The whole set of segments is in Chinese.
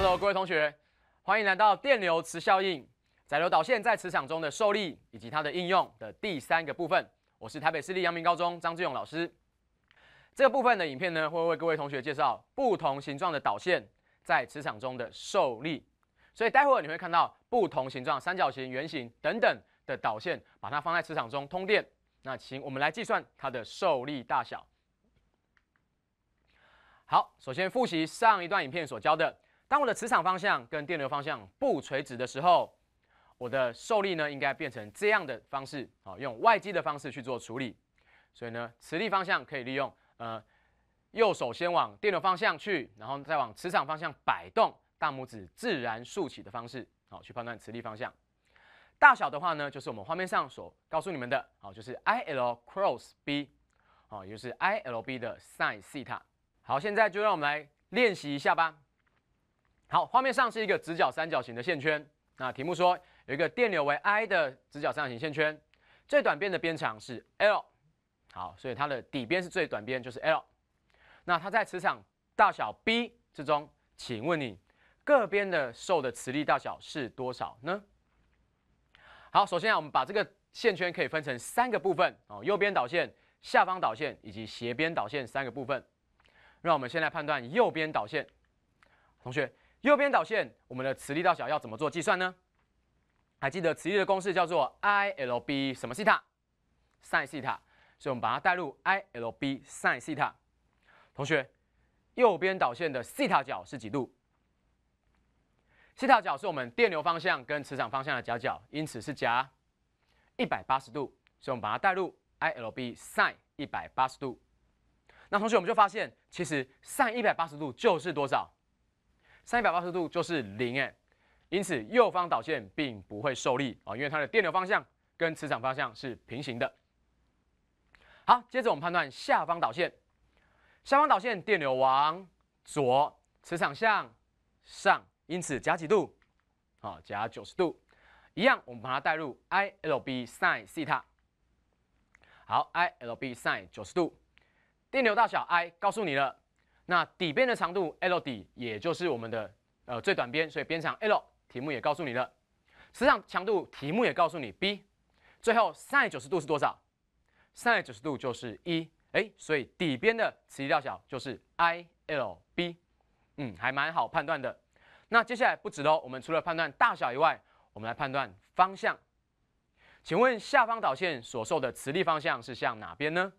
Hello，各位同学，欢迎来到电流磁效应、载流导线在磁场中的受力以及它的应用的第三个部分。我是台北市立阳明高中张志勇老师。这个部分的影片呢，会为各位同学介绍不同形状的导线在磁场中的受力。所以，待会儿你会看到不同形状，三角形、圆形等等的导线，把它放在磁场中通电，那请我们来计算它的受力大小。好，首先复习上一段影片所教的。当我的磁场方向跟电流方向不垂直的时候，我的受力呢应该变成这样的方式，好，用外机的方式去做处理。所以呢，磁力方向可以利用呃右手先往电流方向去，然后再往磁场方向摆动，大拇指自然竖起的方式，好，去判断磁力方向。大小的话呢，就是我们画面上所告诉你们的，好，就是 I L cross B，好，也就是 I L B 的 sine 塔。e 好，现在就让我们来练习一下吧。好，画面上是一个直角三角形的线圈。那题目说有一个电流为 I 的直角三角形线圈，最短边的边长是 L。好，所以它的底边是最短边，就是 L。那它在磁场大小 B 之中，请问你各边的受的磁力大小是多少呢？好，首先啊，我们把这个线圈可以分成三个部分哦：右边导线、下方导线以及斜边导线三个部分。让我们先来判断右边导线，同学。右边导线，我们的磁力大小要怎么做计算呢？还记得磁力的公式叫做 I L B 什么西塔？sin 西塔，所以我们把它带入 I L B sin 西塔。同学，右边导线的西塔角是几度？西塔角是我们电流方向跟磁场方向的夹角，因此是夹一百八十度，所以我们把它带入 I L B sin 一百八十度。那同学我们就发现，其实 sin 一百八十度就是多少？三百八十度就是零哎，因此右方导线并不会受力啊，因为它的电流方向跟磁场方向是平行的。好，接着我们判断下方导线，下方导线电流往左，磁场向上，因此夹几度？好，夹九十度，一样，我们把它带入 I L B sine 西塔。好，I L B sine 九十度，电流大小 I 告诉你了。那底边的长度 l 底，也就是我们的呃最短边，所以边长 l，题目也告诉你了，磁场强度题目也告诉你 B，最后 sin 90度是多少？sin 90度就是一，哎，所以底边的磁力大小就是 I L B，嗯，还蛮好判断的。那接下来不止喽，我们除了判断大小以外，我们来判断方向。请问下方导线所受的磁力方向是向哪边呢？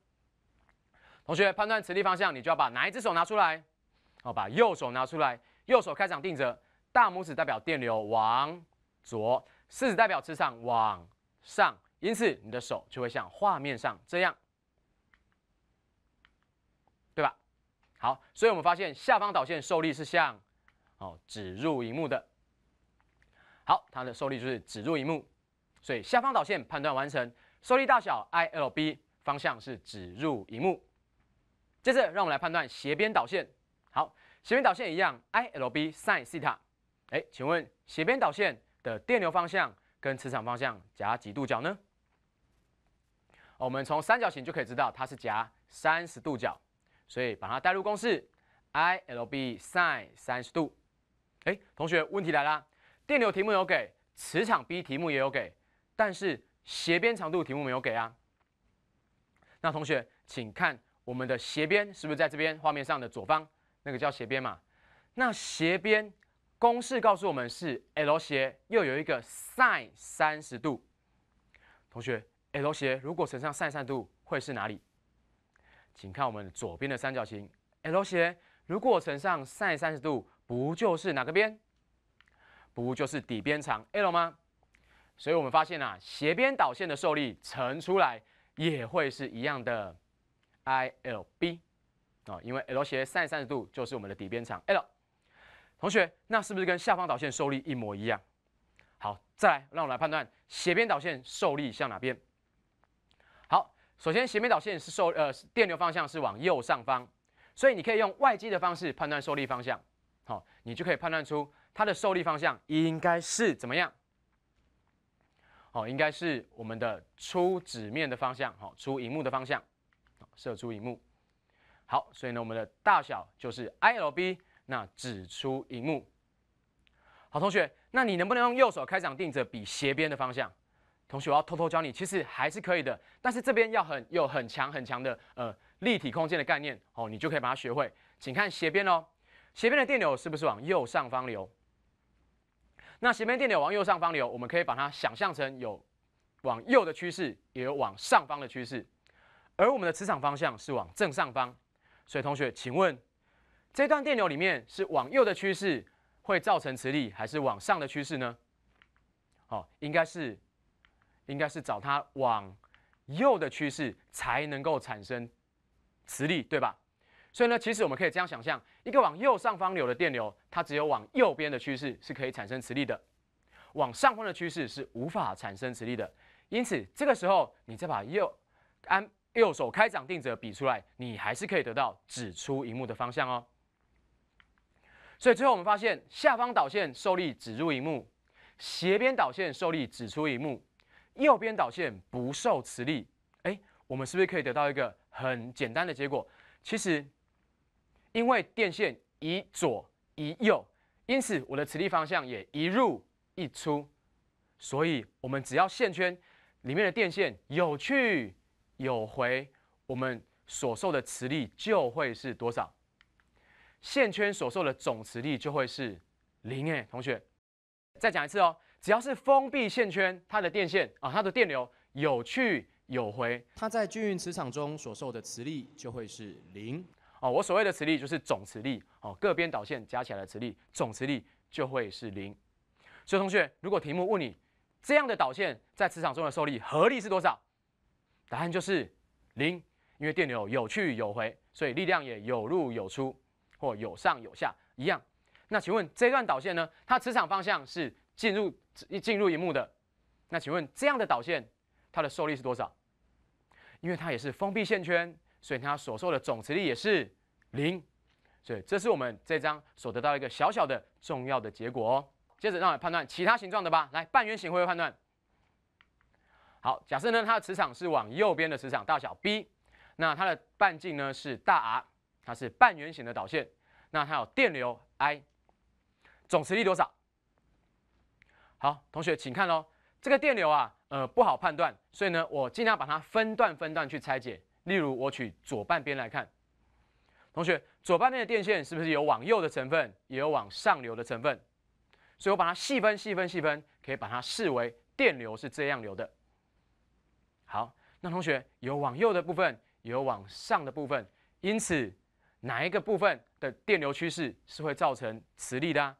同学判断磁力方向，你就要把哪一只手拿出来？哦，把右手拿出来，右手开掌定则，大拇指代表电流往左，四指代表磁场往上，因此你的手就会像画面上这样，对吧？好，所以我们发现下方导线受力是向哦指入荧幕的。好，它的受力就是指入荧幕，所以下方导线判断完成，受力大小 I L B，方向是指入荧幕。接着，让我们来判断斜边导线。好，斜边导线一样，I L B sine 西塔。哎，请问斜边导线的电流方向跟磁场方向夹几度角呢？我们从三角形就可以知道，它是夹三十度角。所以把它代入公式，I L B sine 三十度。哎，同学，问题来啦，电流题目有给，磁场 B 题目也有给，但是斜边长度题目没有给啊。那同学，请看。我们的斜边是不是在这边画面上的左方？那个叫斜边嘛。那斜边公式告诉我们是 l 斜，又有一个 sin 三十度。同学，l 斜如果乘上 sin 三十度，会是哪里？请看我们左边的三角形，l 斜如果乘上 sin 三十度，不就是哪个边？不就是底边长 l 吗？所以我们发现啊，斜边导线的受力乘出来也会是一样的。I L B，啊，因为 L 斜三三十度就是我们的底边长 L。同学，那是不是跟下方导线受力一模一样？好，再来，让我来判断斜边导线受力向哪边？好，首先斜边导线是受呃电流方向是往右上方，所以你可以用外机的方式判断受力方向。好，你就可以判断出它的受力方向应该是怎么样？好，应该是我们的出纸面的方向，好出荧幕的方向。射出荧幕，好，所以呢，我们的大小就是 I L B，那指出荧幕。好，同学，那你能不能用右手开掌定着比斜边的方向？同学，我要偷偷教你，其实还是可以的，但是这边要很有很强很强的呃立体空间的概念哦，你就可以把它学会。请看斜边哦，斜边的电流是不是往右上方流？那斜边电流往右上方流，我们可以把它想象成有往右的趋势，也有往上方的趋势。而我们的磁场方向是往正上方，所以同学，请问这段电流里面是往右的趋势会造成磁力，还是往上的趋势呢？好，应该是应该是找它往右的趋势才能够产生磁力，对吧？所以呢，其实我们可以这样想象，一个往右上方流的电流，它只有往右边的趋势是可以产生磁力的，往上方的趋势是无法产生磁力的。因此，这个时候你再把右安。右手开掌定则比出来，你还是可以得到指出荧幕的方向哦。所以最后我们发现，下方导线受力指入荧幕，斜边导线受力指出荧幕，右边导线不受磁力。哎，我们是不是可以得到一个很简单的结果？其实，因为电线一左一右，因此我的磁力方向也一入一出。所以我们只要线圈里面的电线有去有回，我们所受的磁力就会是多少？线圈所受的总磁力就会是零哎，同学，再讲一次哦，只要是封闭线圈，它的电线啊，它的电流有去有回，它在均匀磁场中所受的磁力就会是零哦。我所谓的磁力就是总磁力哦，各边导线加起来的磁力，总磁力就会是零。所以，同学，如果题目问你这样的导线在磁场中的受力合力是多少？答案就是零，因为电流有去有回，所以力量也有入有出，或有上有下一样。那请问这段导线呢？它磁场方向是进入进入一目的。那请问这样的导线，它的受力是多少？因为它也是封闭线圈，所以它所受的总磁力也是零。所以这是我们这张所得到一个小小的重要的结果。哦。接着让我判断其他形状的吧。来，半圆形会不会判断。好，假设呢它的磁场是往右边的磁场大小 B，那它的半径呢是大 R，它是半圆形的导线，那它有电流 I，总磁力多少？好，同学请看哦，这个电流啊，呃不好判断，所以呢我尽量把它分段分段去拆解。例如我取左半边来看，同学左半边的电线是不是有往右的成分，也有往上流的成分？所以我把它细分细分细分，可以把它视为电流是这样流的。好，那同学有往右的部分，有往上的部分，因此哪一个部分的电流趋势是会造成磁力的？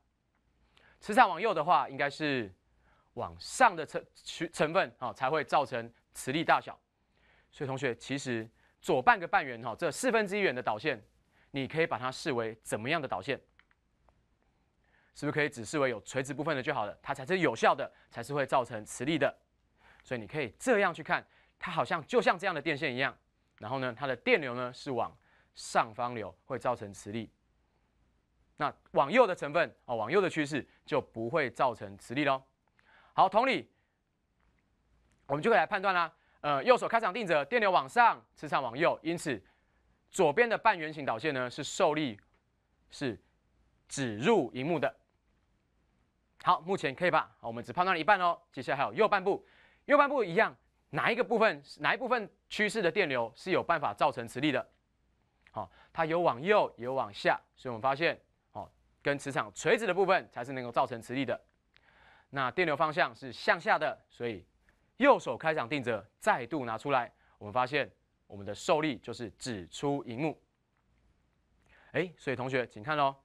磁场往右的话，应该是往上的成成成分啊，才会造成磁力大小。所以同学，其实左半个半圆哈，这四分之一圆的导线，你可以把它视为怎么样的导线？是不是可以只视为有垂直部分的就好了？它才是有效的，才是会造成磁力的。所以你可以这样去看。它好像就像这样的电线一样，然后呢，它的电流呢是往上方流，会造成磁力。那往右的成分啊，往右的趋势就不会造成磁力喽。好，同理，我们就可以来判断啦。呃，右手开场定则，电流往上，磁场往右，因此左边的半圆形导线呢是受力是指入荧幕的。好，目前可以吧？好，我们只判断了一半哦，接下来还有右半部，右半部一样。哪一个部分哪一部分趋势的电流是有办法造成磁力的？好，它有往右，有往下，所以我们发现，好，跟磁场垂直的部分才是能够造成磁力的。那电流方向是向下的，所以右手开场定则再度拿出来，我们发现我们的受力就是指出荧幕。哎，所以同学请看哦，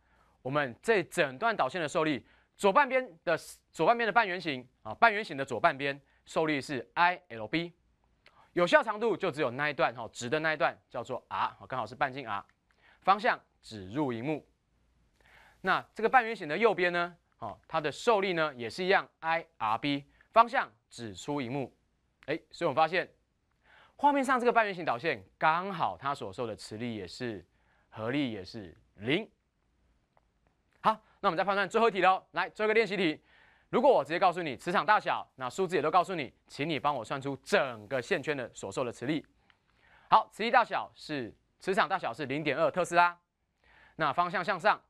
我们这整段导线的受力，左半边的左半边的半圆形啊，半圆形的左半边。受力是 I L B，有效长度就只有那一段哈，直的那一段叫做 r，刚好是半径 r，方向指入荧幕。那这个半圆形的右边呢，哦，它的受力呢也是一样 I R B，方向指出荧幕，哎，所以我们发现画面上这个半圆形导线刚好它所受的磁力也是合力也是零。好，那我们再判断最后一题喽，来做个练习题。如果我直接告诉你磁场大小，那数字也都告诉你，请你帮我算出整个线圈的所受的磁力。好，磁力大小是磁场大小是零点二特斯拉，那方向向上。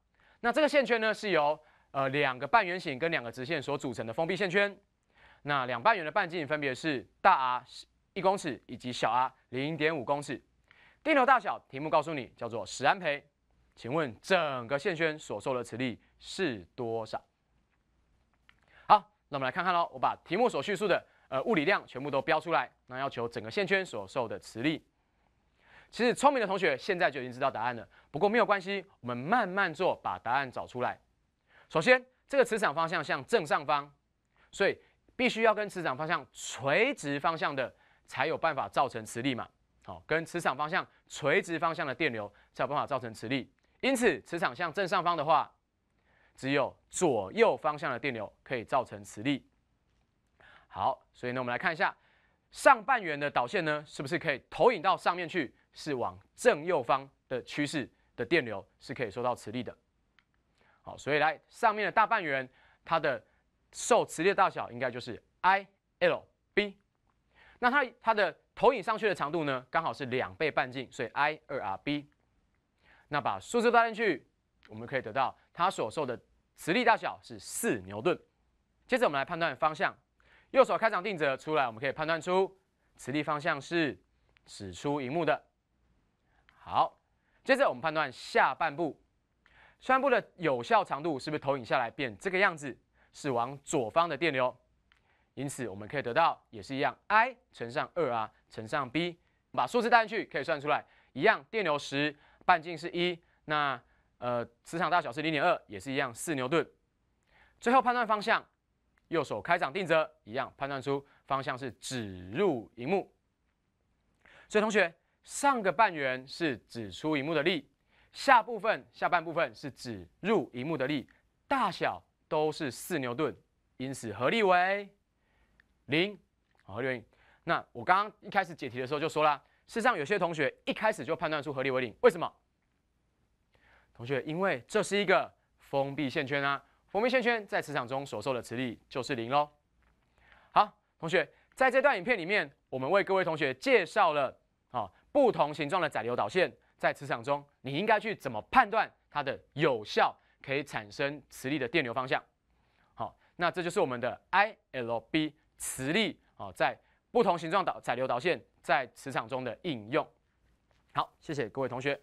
那这个线圈呢是由呃两个半圆形跟两个直线所组成的封闭线圈。那两半圆的半径分别是大 R 一公尺以及小 r 零点五公尺。电流大小题目告诉你叫做十安培。请问整个线圈所受的磁力是多少？那我们来看看喽，我把题目所叙述的呃物理量全部都标出来。那要求整个线圈所受的磁力。其实聪明的同学现在就已经知道答案了，不过没有关系，我们慢慢做，把答案找出来。首先，这个磁场方向向正上方，所以必须要跟磁场方向垂直方向的才有办法造成磁力嘛。好，跟磁场方向垂直方向的电流才有办法造成磁力。因此，磁场向正上方的话。只有左右方向的电流可以造成磁力。好，所以呢，我们来看一下上半圆的导线呢，是不是可以投影到上面去？是往正右方的趋势的电流是可以受到磁力的。好，所以来上面的大半圆，它的受磁力的大小应该就是 I L B。那它它的投影上去的长度呢，刚好是两倍半径，所以 I 二 R B。那把数字代进去。我们可以得到它所受的磁力大小是四牛顿。接着我们来判断方向，右手开掌定则出来，我们可以判断出磁力方向是指出荧幕的。好，接着我们判断下半部，下半部的有效长度是不是投影下来变这个样子？是往左方的电流，因此我们可以得到也是一样，I 乘上二啊，乘上 B，把数字带进去可以算出来，一样电流10半径是一，那。呃，磁场大小是零点二，也是一样四牛顿。最后判断方向，右手开掌定则，一样判断出方向是指入荧幕。所以同学，上个半圆是指出荧幕的力，下部分下半部分是指入荧幕的力，大小都是四牛顿，因此合力为零。好，合力为零。那我刚刚一开始解题的时候就说了，事实上有些同学一开始就判断出合力为零，为什么？同学，因为这是一个封闭线圈啊，封闭线圈在磁场中所受的磁力就是零喽。好，同学，在这段影片里面，我们为各位同学介绍了啊不同形状的载流导线在磁场中，你应该去怎么判断它的有效可以产生磁力的电流方向。好，那这就是我们的 I L B 磁力啊，在不同形状导载流导线在磁场中的应用。好，谢谢各位同学。